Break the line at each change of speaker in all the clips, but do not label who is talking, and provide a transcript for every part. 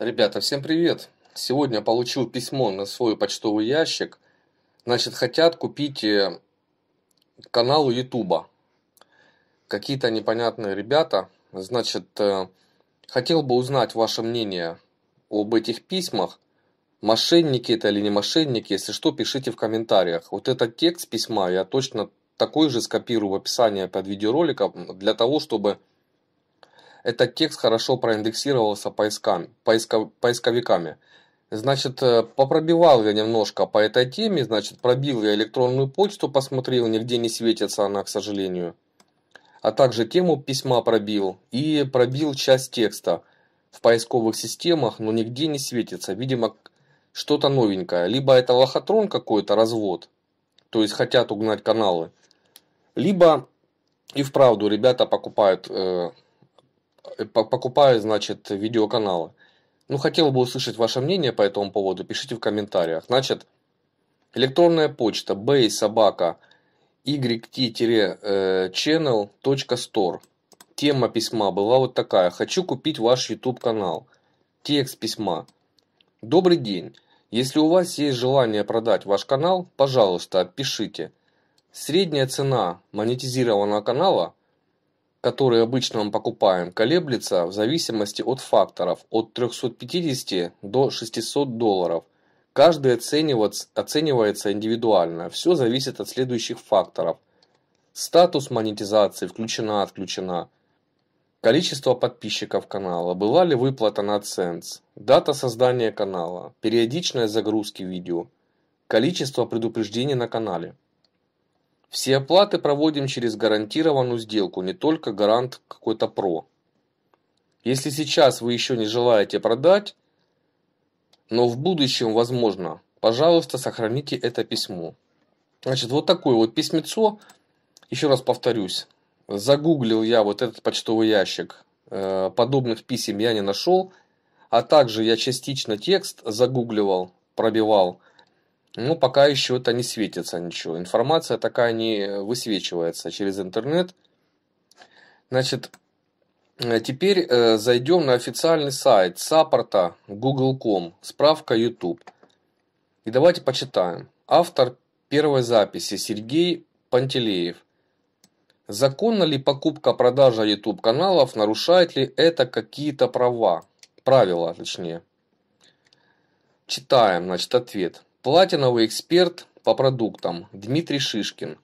Ребята, всем привет! Сегодня получил письмо на свой почтовый ящик. Значит, хотят купить э, канал Ютуба. Какие-то непонятные ребята. Значит, э, хотел бы узнать ваше мнение об этих письмах. Мошенники это или не мошенники, если что, пишите в комментариях. Вот этот текст письма я точно такой же скопирую в описании под видеороликом для того, чтобы этот текст хорошо проиндексировался поисками, поиска, поисковиками. Значит, э, попробивал я немножко по этой теме, значит, пробил я электронную почту, посмотрел, нигде не светится она, к сожалению. А также тему письма пробил и пробил часть текста в поисковых системах, но нигде не светится. Видимо, что-то новенькое. Либо это лохотрон какой-то, развод, то есть хотят угнать каналы. Либо и вправду ребята покупают э, Э, покупаю, значит, видеоканалы. Ну, хотел бы услышать ваше мнение по этому поводу, пишите в комментариях. Значит, электронная почта baysobaka yt-channel.store Тема письма была вот такая. Хочу купить ваш YouTube канал. Текст письма. Добрый день. Если у вас есть желание продать ваш канал, пожалуйста, отпишите. Средняя цена монетизированного канала которые обычно мы покупаем, колеблется в зависимости от факторов от 350 до 600 долларов. Каждый оценивается индивидуально. Все зависит от следующих факторов. Статус монетизации включена-отключена. Количество подписчиков канала, была ли выплата на AdSense, дата создания канала, периодичность загрузки видео, количество предупреждений на канале. Все оплаты проводим через гарантированную сделку, не только гарант какой-то про. Если сейчас вы еще не желаете продать, но в будущем возможно, пожалуйста, сохраните это письмо. Значит, вот такое вот письмецо, еще раз повторюсь, загуглил я вот этот почтовый ящик, э, подобных писем я не нашел, а также я частично текст загугливал, пробивал – ну, пока еще это не светится ничего. Информация такая не э, высвечивается через интернет. Значит, э, теперь э, зайдем на официальный сайт саппорта google.com, справка YouTube. И давайте почитаем. Автор первой записи Сергей Пантелеев. Законна ли покупка-продажа YouTube каналов, нарушает ли это какие-то права? Правила, точнее. Читаем, значит, ответ. Платиновый эксперт по продуктам Дмитрий Шишкин.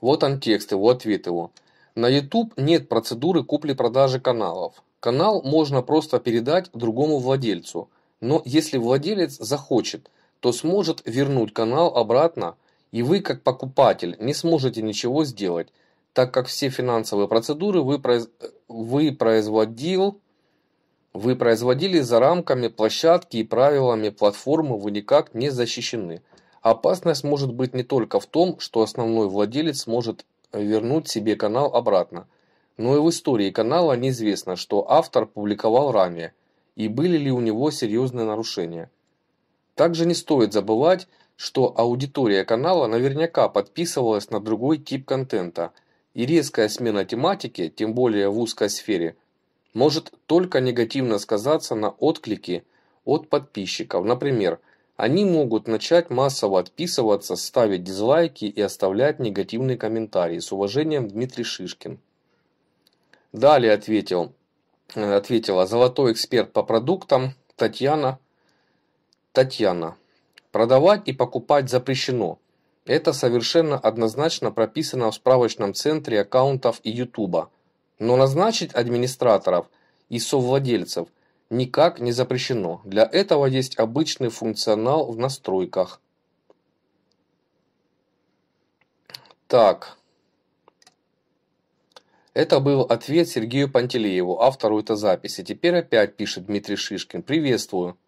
Вот он текст его, ответ его. На YouTube нет процедуры купли-продажи каналов. Канал можно просто передать другому владельцу. Но если владелец захочет, то сможет вернуть канал обратно, и вы, как покупатель, не сможете ничего сделать, так как все финансовые процедуры вы, произ... вы производил вы производили за рамками площадки и правилами платформы вы никак не защищены. Опасность может быть не только в том, что основной владелец может э, вернуть себе канал обратно, но и в истории канала неизвестно, что автор публиковал ранее, и были ли у него серьезные нарушения. Также не стоит забывать, что аудитория канала наверняка подписывалась на другой тип контента, и резкая смена тематики, тем более в узкой сфере, может только негативно сказаться на отклике от подписчиков. Например, они могут начать массово отписываться, ставить дизлайки и оставлять негативные комментарии. С уважением, Дмитрий Шишкин. Далее ответил, э, ответила золотой эксперт по продуктам Татьяна. Татьяна. Продавать и покупать запрещено. Это совершенно однозначно прописано в справочном центре аккаунтов и Ютуба. Но назначить администраторов и совладельцев никак не запрещено. Для этого есть обычный функционал в настройках. Так. Это был ответ Сергею Пантелееву, автору этой записи. Теперь опять пишет Дмитрий Шишкин. Приветствую.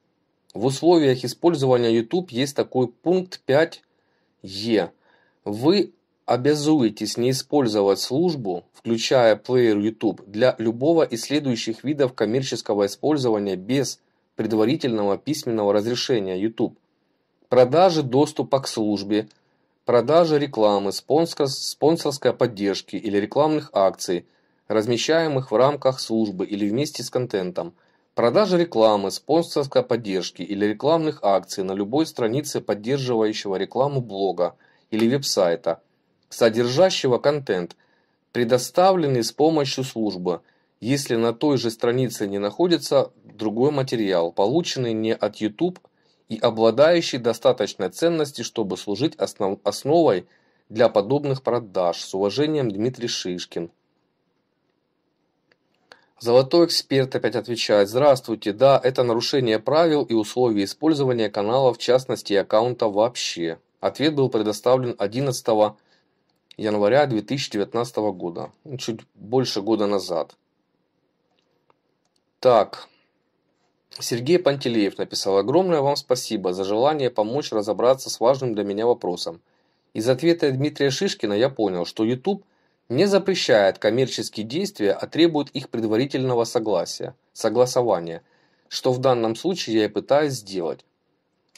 В условиях использования YouTube есть такой пункт 5Е. Вы обязуетесь не использовать службу, включая плеер YouTube, для любого из следующих видов коммерческого использования без предварительного письменного разрешения YouTube. Продажи доступа к службе, продажи рекламы, спонсорской поддержки или рекламных акций, размещаемых в рамках службы или вместе с контентом, продажи рекламы, спонсорской поддержки или рекламных акций на любой странице поддерживающего рекламу блога или веб-сайта – содержащего контент, предоставленный с помощью службы, если на той же странице не находится другой материал, полученный не от YouTube и обладающий достаточной ценностью, чтобы служить основ основой для подобных продаж. С уважением, Дмитрий Шишкин. Золотой эксперт опять отвечает. Здравствуйте. Да, это нарушение правил и условий использования канала, в частности, аккаунта вообще. Ответ был предоставлен 11 января 2019 года, ну, чуть больше года назад. Так, Сергей Пантелеев написал «Огромное вам спасибо за желание помочь разобраться с важным для меня вопросом. Из ответа Дмитрия Шишкина я понял, что YouTube не запрещает коммерческие действия, а требует их предварительного согласия, согласования, что в данном случае я и пытаюсь сделать.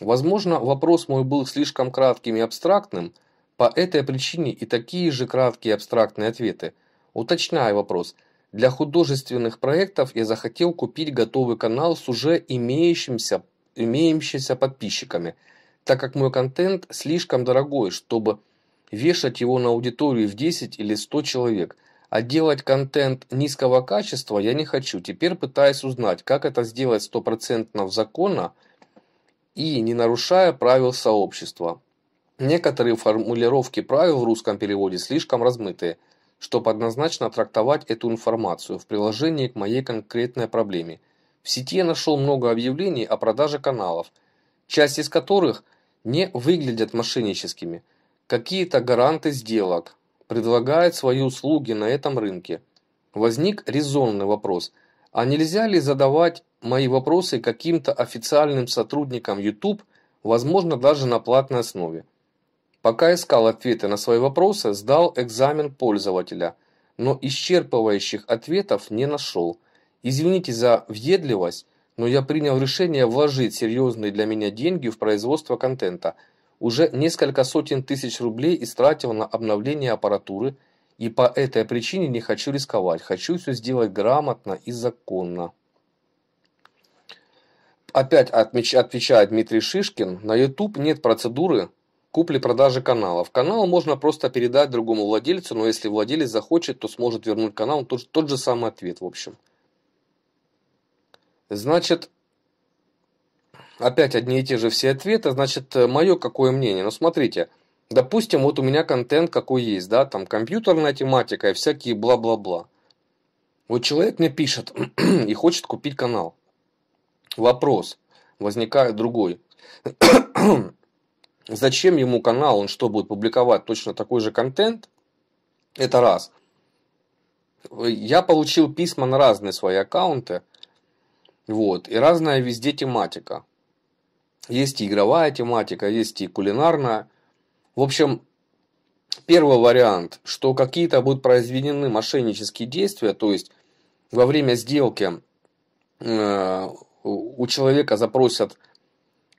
Возможно, вопрос мой был слишком кратким и абстрактным – по этой причине и такие же краткие абстрактные ответы. Уточняю вопрос. Для художественных проектов я захотел купить готовый канал с уже имеющимся, имеющимся подписчиками, так как мой контент слишком дорогой, чтобы вешать его на аудиторию в 10 или 100 человек. А делать контент низкого качества я не хочу. Теперь пытаюсь узнать, как это сделать стопроцентно в законно и не нарушая правил сообщества. Некоторые формулировки правил в русском переводе слишком размытые, чтобы однозначно трактовать эту информацию в приложении к моей конкретной проблеме. В сети я нашел много объявлений о продаже каналов, часть из которых не выглядят мошенническими. Какие-то гаранты сделок предлагают свои услуги на этом рынке. Возник резонный вопрос, а нельзя ли задавать мои вопросы каким-то официальным сотрудникам YouTube, возможно даже на платной основе? Пока искал ответы на свои вопросы, сдал экзамен пользователя, но исчерпывающих ответов не нашел. Извините за въедливость, но я принял решение вложить серьезные для меня деньги в производство контента. Уже несколько сотен тысяч рублей истратил на обновление аппаратуры, и по этой причине не хочу рисковать, хочу все сделать грамотно и законно. Опять отвечает Дмитрий Шишкин, на YouTube нет процедуры купли-продажи каналов. Канал можно просто передать другому владельцу, но если владелец захочет, то сможет вернуть канал. Тот, тот же самый ответ, в общем. Значит, опять одни и те же все ответы. Значит, э, мое какое мнение? Ну, смотрите, допустим, вот у меня контент какой есть, да, там компьютерная тематика и всякие бла-бла-бла. Вот человек мне пишет и хочет купить канал. Вопрос возникает другой. Зачем ему канал? Он что, будет публиковать точно такой же контент? Это раз. Я получил письма на разные свои аккаунты. Вот. И разная везде тематика. Есть и игровая тематика, есть и кулинарная. В общем, первый вариант, что какие-то будут произведены мошеннические действия, то есть во время сделки э, у человека запросят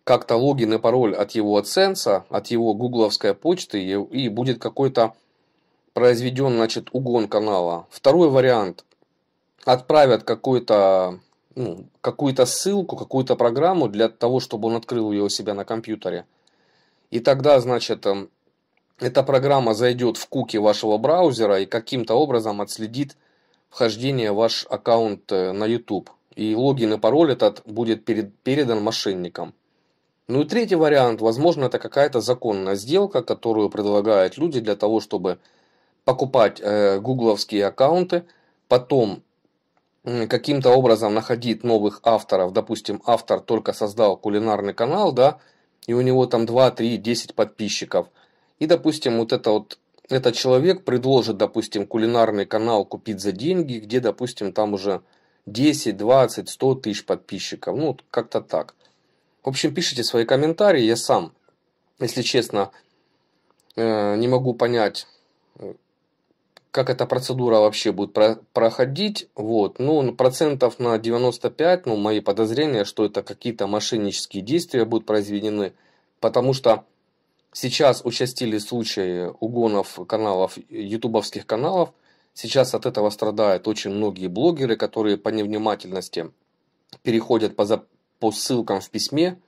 как-то логин и пароль от его AdSense, от его гугловской почты и будет какой-то произведен значит, угон канала. Второй вариант. Отправят ну, какую-то ну, какую ссылку, какую-то программу для того, чтобы он открыл ее у себя на компьютере. И тогда, значит, эм, эта программа зайдет в куки вашего браузера и каким-то образом отследит вхождение в ваш аккаунт э, на YouTube. И логин и пароль этот будет перед, передан мошенникам. Ну и третий вариант, возможно, это какая-то законная сделка, которую предлагают люди для того, чтобы покупать э, гугловские аккаунты, потом э, каким-то образом находить новых авторов. Допустим, автор только создал кулинарный канал, да, и у него там 2, 3, 10 подписчиков. И, допустим, вот это вот этот человек предложит, допустим, кулинарный канал купить за деньги, где, допустим, там уже 10, 20, 100 тысяч подписчиков. Ну, как-то так. В общем, пишите свои комментарии, я сам, если честно, э, не могу понять, как эта процедура вообще будет проходить. Вот. Ну, процентов на 95, ну, мои подозрения, что это какие-то мошеннические действия будут произведены, потому что сейчас участили случаи угонов каналов, ютубовских каналов. Сейчас от этого страдают очень многие блогеры, которые по невнимательности переходят по, за по ссылкам в письме,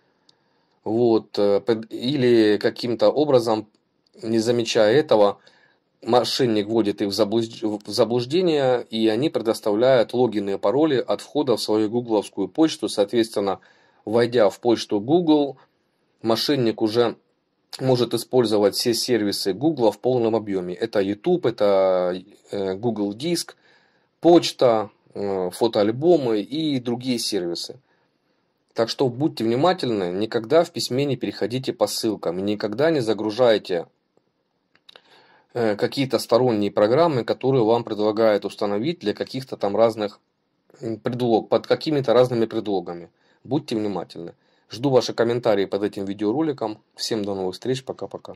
вот, э, или каким-то образом, не замечая этого, мошенник вводит их в заблуждение, и они предоставляют логины и пароли от входа в свою гугловскую почту. Соответственно, войдя в почту Google, мошенник уже может использовать все сервисы Google в полном объеме. Это YouTube, это э, Google Диск, почта, э, фотоальбомы и другие сервисы. Так что будьте внимательны, никогда в письме не переходите по ссылкам, никогда не загружайте э, какие-то сторонние программы, которые вам предлагают установить для каких-то там разных предлог, под какими-то разными предлогами. Будьте внимательны. Жду ваши комментарии под этим видеороликом. Всем до новых встреч. Пока-пока.